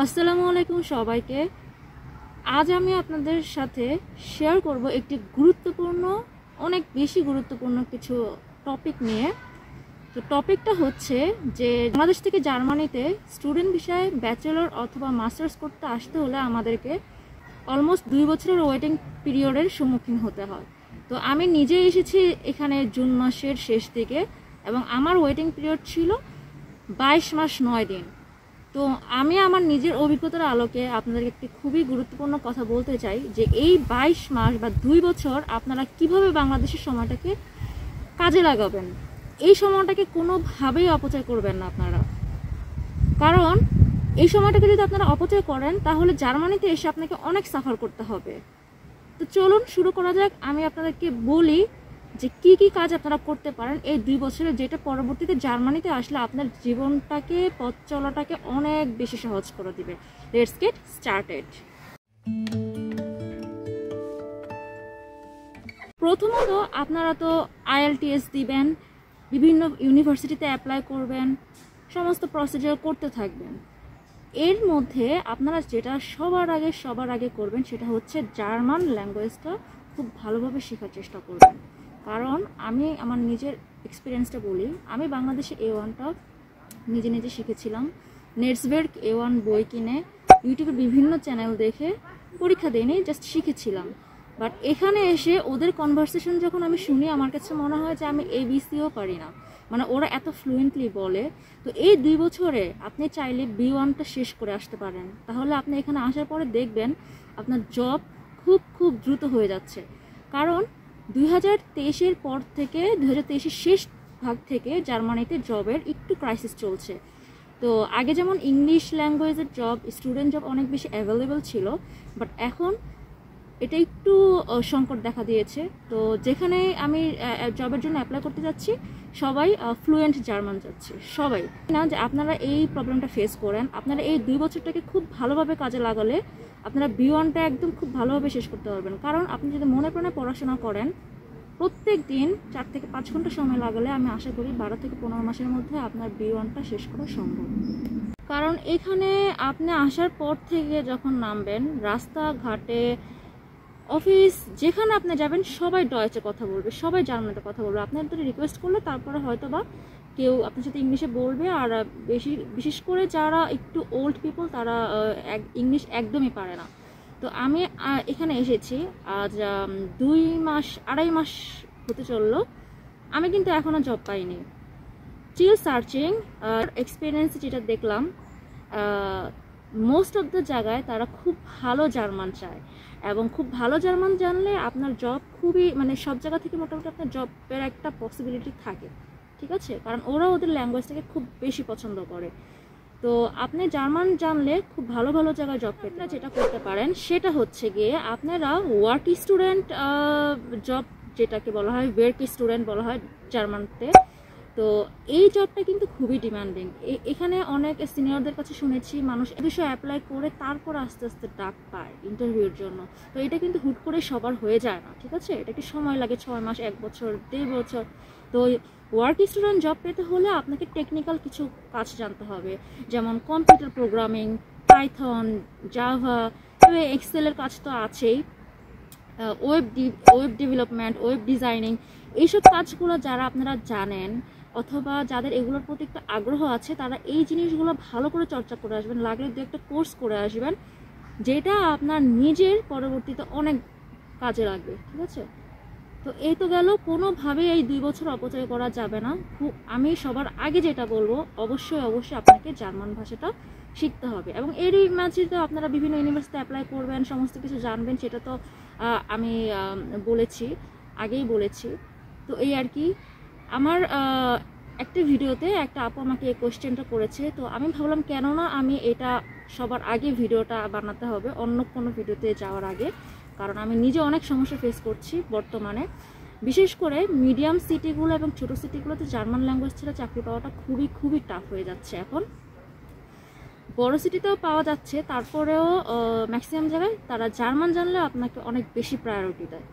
আসসালামু আলাইকুম সবাইকে আজ আমি আপনাদের সাথে শেয়ার করব একটি গুরুত্বপূর্ণ অনেক বেশি গুরুত্বপূর্ণ কিছু টপিক নিয়ে তো টপিকটা হচ্ছে যে বাংলাদেশ থেকে জার্মানিতে স্টুডেন্ট বিষয়ে ব্যাচেলর অথবা মাস্টার্স করতে আসতে হলে আমাদেরকে অলমোস্ট দুই বছরের ওয়েটিং পিরিয়ডের সম্মুখীন হতে হয় তো আমি নিজে এসেছি এখানে জুন মাসের শেষ দিকে এবং আমার ওয়েটিং পিরিয়ড ছিল বাইশ মাস নয় দিন তো আমি আমার নিজের অভিজ্ঞতার আলোকে আপনাদেরকে একটি খুবই গুরুত্বপূর্ণ কথা বলতে চাই যে এই বাইশ মাস বা দুই বছর আপনারা কিভাবে বাংলাদেশের সময়টাকে কাজে লাগাবেন এই সময়টাকে কোনোভাবেই অপচয় করবেন না আপনারা কারণ এই সময়টাকে যদি আপনারা অপচয় করেন তাহলে জার্মানিতে এসে আপনাকে অনেক সাফার করতে হবে তো চলুন শুরু করা যাক আমি আপনাদেরকে বলি যে কি কি কাজ আপনারা করতে পারেন এই দুই বছরে যেটা পরবর্তীতে জার্মানিতে আসলে আপনার জীবনটাকে পথ চলাটাকে অনেক বেশি সহজ করে দিবে লেটস গেট স্টার্টেড প্রথমত আপনারা তো আইএলটিএস দিবেন বিভিন্ন ইউনিভার্সিটিতে অ্যাপ্লাই করবেন সমস্ত প্রসিডিওর করতে থাকবেন এর মধ্যে আপনারা যেটা সবার আগে সবার আগে করবেন সেটা হচ্ছে জার্মান ল্যাঙ্গুয়েজটা খুব ভালোভাবে শেখার চেষ্টা করবেন কারণ আমি আমার নিজের এক্সপিরিয়েন্সটা বলি আমি বাংলাদেশে এ ওয়ানটা নিজে নিজে শিখেছিলাম নেটসবের এ ওয়ান বই কিনে ইউটিউবের বিভিন্ন চ্যানেল দেখে পরীক্ষা দিইনি জাস্ট শিখেছিলাম বাট এখানে এসে ওদের কনভারসেশন যখন আমি শুনি আমার কাছে মনে হয় যে আমি এবিসিও পারি না মানে ওরা এত ফ্লুয়েন্টলি বলে তো এই দুই বছরে আপনি চাইলে বি ওয়ানটা শেষ করে আসতে পারেন তাহলে আপনি এখানে আসার পরে দেখবেন আপনার জব খুব খুব দ্রুত হয়ে যাচ্ছে কারণ দুই হাজার তেইশের পর থেকে দুই হাজার তেইশের শেষ ভাগ থেকে জার্মানিতে জবের একটু ক্রাইসিস চলছে তো আগে যেমন ইংলিশ ল্যাঙ্গুয়েজের জব স্টুডেন্ট জব অনেক বেশি অ্যাভেলেবেল ছিল বাট এখন এটা একটু সংকট দেখা দিয়েছে তো যেখানে আমি জবের জন্য অ্যাপ্লাই করতে যাচ্ছি সবাই ফ্লুয়েন্ট জার্মান যাচ্ছে সবাই না যে আপনারা এই প্রবলেমটা ফেস করেন আপনারা এই দুই বছরটাকে খুব ভালোভাবে কাজে লাগালে আপনারা বি ওয়ানটা একদম খুব ভালোভাবে শেষ করতে পারবেন কারণ আপনি যদি মনে প্রাণে পড়াশোনা করেন প্রত্যেক দিন চার থেকে পাঁচ ঘন্টা সময় লাগালে আমি আশা করি বারো থেকে পনেরো মাসের মধ্যে আপনার বি ওয়ানটা শেষ করা সম্ভব কারণ এখানে আপনি আসার পর থেকে যখন নামবেন রাস্তাঘাটে অফিস যেখানে আপনি যাবেন সবাই ডয়েচে কথা বলবে সবাই জার্মানিতে কথা বলবে আপনার তো রিকোয়েস্ট করলে তারপরে হয়তো বা কেউ আপনার সাথে ইংলিশে বলবে আর বেশি বিশেষ করে যারা একটু ওল্ড পিপল তারা ইংলিশ একদমই পারে না তো আমি এখানে এসেছি আজ দুই মাস আড়াই মাস হতে চললো আমি কিন্তু এখনও জব পাইনি চিল সার্চিং এক্সপিরিয়েন্স যেটা দেখলাম মোস্ট অফ দ্য জায়গায় তারা খুব ভালো জার্মান চায় এবং খুব ভালো জার্মান জানলে আপনার জব খুবই মানে সব জায়গা থেকে মোটামুটি আপনার জবের একটা পসিবিলিটি থাকে ঠিক আছে কারণ ওরা ওদের ল্যাঙ্গুয়েজটাকে খুব বেশি পছন্দ করে তো আপনি জার্মান জানলে খুব ভালো ভালো জায়গায় জব পেতে যেটা করতে পারেন সেটা হচ্ছে গিয়ে আপনারা ওয়ার্ক স্টুডেন্ট জব যেটাকে বলা হয় ওয়ার্ক স্টুডেন্ট বলা হয় জার্মানতে তো এই জবটা কিন্তু খুবই ডিমান্ডিং এখানে অনেক সিনিয়রদের কাছে শুনেছি মানুষ এ বিষয়ে অ্যাপ্লাই করে তারপর আস্তে আস্তে ডাক পায় ইন্টারভিউর জন্য তো এটা কিন্তু হুট করে সবার হয়ে যায় না ঠিক আছে এটা কি সময় লাগে ছয় মাস এক বছর দেড় বছর তো ওয়ার্ক স্টুডেন্ট জব পেতে হলে আপনাকে টেকনিক্যাল কিছু কাজ জানতে হবে যেমন কম্পিউটার প্রোগ্রামিং পাইথন জাভা এক্সেলের কাজ তো আছেই web web development web designing এইসব কাজগুলো যারা আপনারা জানেন অথবা যাদের এগুলোর প্রতি একটু আগ্রহ আছে তারা এই জিনিসগুলো ভালো করে চর্চা করে আসবেন লাগলে দু একটা কোর্স করে আসবেন যেটা আপনার নিজের পরবর্তীতে অনেক কাজে লাগবে ঠিক আছে তো এই তো গেল কোনোভাবেই এই দুই বছর অপচয় করা যাবে না খুব আমি সবার আগে যেটা বলবো অবশ্যই অবশ্যই আপনাকে জার্মান ভাষাটা শিখতে হবে এবং এরই মাঝে তো আপনারা বিভিন্ন ইউনিভার্সিটি অ্যাপ্লাই করবেন সমস্ত কিছু জানবেন সেটা তো আমি বলেছি আগেই বলেছি তো এই আর কি আমার একটা ভিডিওতে একটা আপু আমাকে এই কোয়েশ্চেনটা করেছে তো আমি ভাবলাম কেননা আমি এটা সবার আগে ভিডিওটা বানাতে হবে অন্য কোনো ভিডিওতে যাওয়ার আগে কারণ আমি নিজে অনেক সমস্যা ফেস করছি বর্তমানে বিশেষ করে মিডিয়াম সিটিগুলো এবং ছোটো সিটিগুলোতে জার্মান ল্যাঙ্গুয়েজ ছাড়া চাকরি পাওয়াটা খুবই খুবই টাফ হয়ে যাচ্ছে এখন বড় সিটিতেও পাওয়া যাচ্ছে তারপরেও ম্যাক্সিমাম জায়গায় তারা জার্মান জানলেও আপনাকে অনেক বেশি প্রায়োরিটি দেয়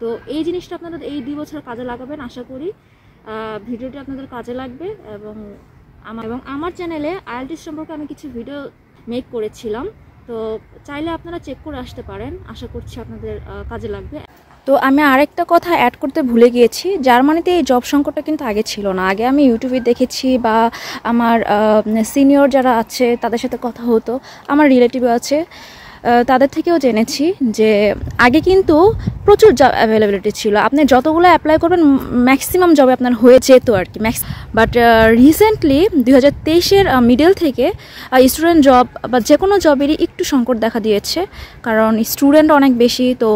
তো এই জিনিসটা আপনারা এই দুই বছর কাজে লাগাবেন আশা করি ভিডিওটি আপনাদের কাজে লাগবে এবং আমার এবং আমার চ্যানেলে আইএলটিস সম্পর্কে আমি কিছু ভিডিও মেক করেছিলাম তো চাইলে আপনারা চেক করে আসতে পারেন আশা করছি আপনাদের কাজে লাগবে তো আমি আরেকটা কথা অ্যাড করতে ভুলে গিয়েছি জার্মানিতে এই জব সংকটটা কিন্তু আগে ছিল না আগে আমি ইউটিউবে দেখেছি বা আমার সিনিয়র যারা আছে তাদের সাথে কথা হতো আমার রিলেটিভ আছে তাদের থেকেও জেনেছি যে আগে কিন্তু প্রচুর জব অ্যাভেলেবিলিটি ছিল আপনি যতগুলো অ্যাপ্লাই করবেন ম্যাক্সিমাম জবে আপনার হয়ে যেত আর কি ম্যাক্স বাট রিসেন্টলি দু হাজার তেইশের মিডল থেকে স্টুডেন্ট জব বা যে কোনো জবেরই একটু সংকট দেখা দিয়েছে কারণ স্টুডেন্ট অনেক বেশি তো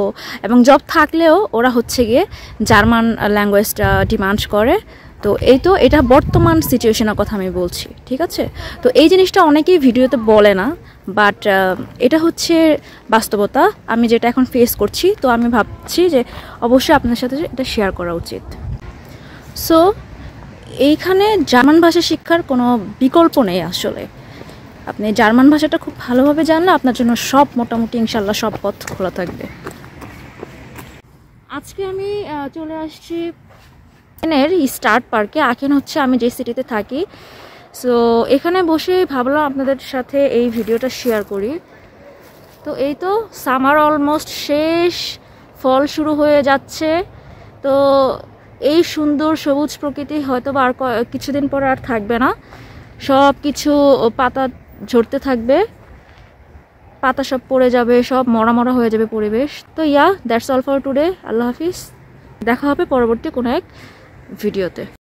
এবং জব থাকলেও ওরা হচ্ছে গিয়ে জার্মান ল্যাঙ্গুয়েজটা ডিমান্ড করে তো এই তো এটা বর্তমান সিচুয়েশনের কথা আমি বলছি ঠিক আছে তো এই জিনিসটা অনেকেই ভিডিওতে বলে না বাট এটা হচ্ছে বাস্তবতা আমি যেটা এখন ফেস করছি তো আমি ভাবছি যে অবশ্যই আপনার সাথে এটা শেয়ার করা উচিত সো এইখানে জার্মান ভাষা শিক্ষার কোনো বিকল্প নেই আসলে আপনি জার্মান ভাষাটা খুব ভালোভাবে জানলে আপনার জন্য সব মোটামুটি ইনশাল্লাহ সব পথ খোলা থাকবে আজকে আমি চলে আসছি আখেনের স্টার্ট পার্কে আখেন হচ্ছে আমি যে সিটিতে থাকি সো এখানে বসে ভাবলাম আপনাদের সাথে এই ভিডিওটা শেয়ার করি তো এই তো সামার অলমোস্ট শেষ ফল শুরু হয়ে যাচ্ছে তো এই সুন্দর সবুজ প্রকৃতি হয়তো আর কিছুদিন পর আর থাকবে না সব কিছু পাতা ঝরতে থাকবে পাতা সব পড়ে যাবে সব মরা মরা হয়ে যাবে পরিবেশ তো yeah that's all for today আল্লাহ হাফিজ দেখা হবে পরবর্তী কোনো এক ভিডিওতে